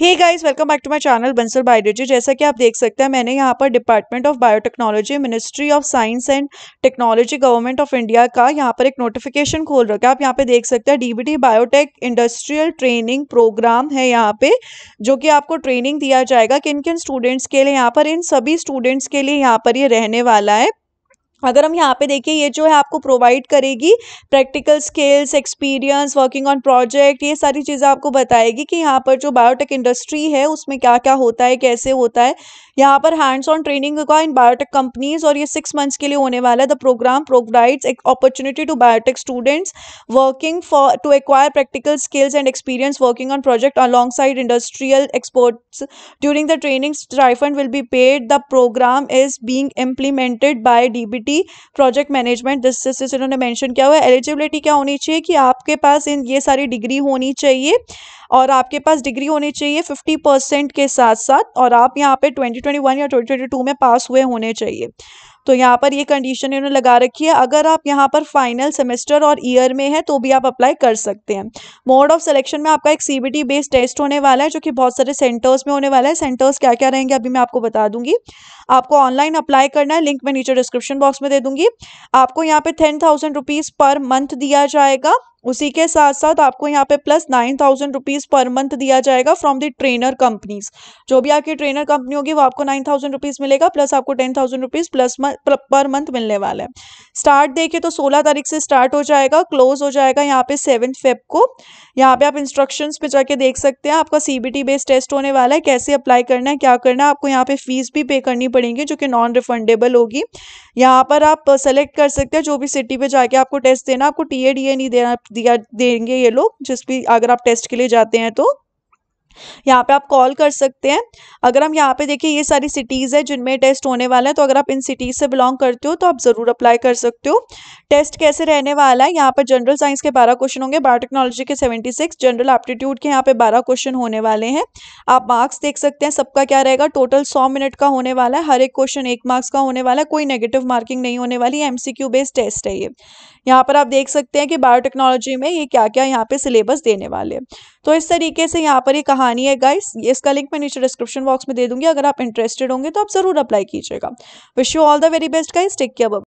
hey guys welcome back to my channel Bansal biology जैसा कि आप देख सकते हैं मैंने यहाँ पर department of biotechnology ministry of science and technology government of India का यहाँ पर एक नोटिफिकेशन खोल रखा है आप यहाँ पे देख सकते हैं DBT biotech industrial training program है यहाँ पे जो कि आपको ट्रेनिंग दिया जाएगा किन किन स्टूडेंट्स के लिए यहाँ पर इन सभी स्टूडेंट्स के लिए यहाँ पर ये यह रहने वाला है अगर हम यहाँ पे देखिए ये जो है आपको प्रोवाइड करेगी practical skills experience working on project ये सारी चीज़ें आपको बताएगी कि यहाँ पर जो बायोटेक इंडस्ट्री है उसमें क्या क्या होता है कैसे होता है यहाँ पर हैंड्स ऑन ट्रेनिंग का इन बायोटेक कंपनीज और ये सिक्स मंथ्स के लिए होने वाला है the program provides opportunity to biotech students working for to acquire practical skills and experience working on project alongside industrial exports during the training stipend will be paid the program is being implemented by the eligibility project management this this इन्होंने mention किया हुआ है eligibility क्या होनी चाहिए कि आपके पास इन ये सारी डिग्री होनी चाहिए और आपके पास डिग्री होनी चाहिए फिफ्टी परसेंट के साथ साथ और आप यहाँ पे ट्वेंटी ट्वेंटी वन या ट्वेंटी ट्वेंटी टू में पास हुए होने चाहिए तो यहाँ पर ये कंडीशन इन्होंने लगा रखी है अगर आप यहाँ पर फाइनल सेमेस्टर और ईयर में है तो भी आप अप्लाई कर सकते हैं मोड ऑफ सिलेक्शन में आपका एक सीबीटी बेस्ड टेस्ट होने वाला है जो कि बहुत सारे सेंटर्स में होने वाला है सेंटर्स क्या क्या रहेंगे अभी मैं आपको बता दूंगी आपको ऑनलाइन अप्लाई करना है लिंक मैं नीचे डिस्क्रिप्शन बॉक्स में दे दूंगी आपको यहाँ पे ten thousand rupees per month दिया जाएगा उसी के साथ साथ आपको यहाँ पे plus nine thousand rupees per month दिया जाएगा फ्रॉम दी ट्रेनर कंपनीज जो भी आपकी ट्रेनर कंपनी होगी वो आपको नाइन थाउजेंड रुपीज़ मिलेगा प्लस आपको ten thousand rupees plus per month मिलने वाला है स्टार्ट देखे तो सोलह तारीख से स्टार्ट हो जाएगा क्लोज हो जाएगा यहाँ पे सेवन फेब को यहाँ पे आप इंस्ट्रक्शन पे जाके देख सकते हैं आपका सी बेस्ड टेस्ट होने वाला है कैसे अप्लाई करना है क्या करना है आपको यहाँ पे फीस भी पे करनी पड़ेंगी जो कि नॉन रिफंडेबल होगी यहाँ पर आप सेलेक्ट कर सकते हैं जो भी सिटी पे जाके आपको टेस्ट देना आपको टी ए डी ए नहीं देना दिया देंगे ये लोग जिस भी अगर आप टेस्ट के लिए जाते हैं तो यहाँ पे आप कॉल कर सकते हैं अगर हम यहाँ पे देखिए ये सारी सिटीज़ है जिनमें टेस्ट होने वाला है तो अगर आप इन सिटीज़ से बिलोंग करते हो तो आप ज़रूर अप्लाई कर सकते हो टेस्ट कैसे रहने वाला है यहाँ पर जनरल साइंस के बारह क्वेश्चन होंगे बायोटेक्नोलॉजी के सेवेंटी सिक्स जनरल एप्टीट्यूड के यहाँ पर बारह क्वेश्चन होने वाले हैं आप मार्क्स देख सकते हैं सबका क्या रहेगा टोटल सौ मिनट का होने वाला है हर एक क्वेश्चन एक मार्क्स का होने वाला है कोई नेगेटिव मार्किंग नहीं होने वाली एम बेस्ड टेस्ट है ये यहाँ पर आप देख सकते हैं कि बायोटेक्नोलॉजी में ये क्या क्या यहाँ पे सिलेबस देने वाले तो इस तरीके से यहाँ पर ये कहा कहानी है गाइस इसका लिंक मैं नीचे डिस्क्रिप्शन बॉक्स में दे दूंगी अगर आप इंटरेस्टेड होंगे तो आप ज़रूर अप्लाई कीजिएगा wish you all the very best guys take care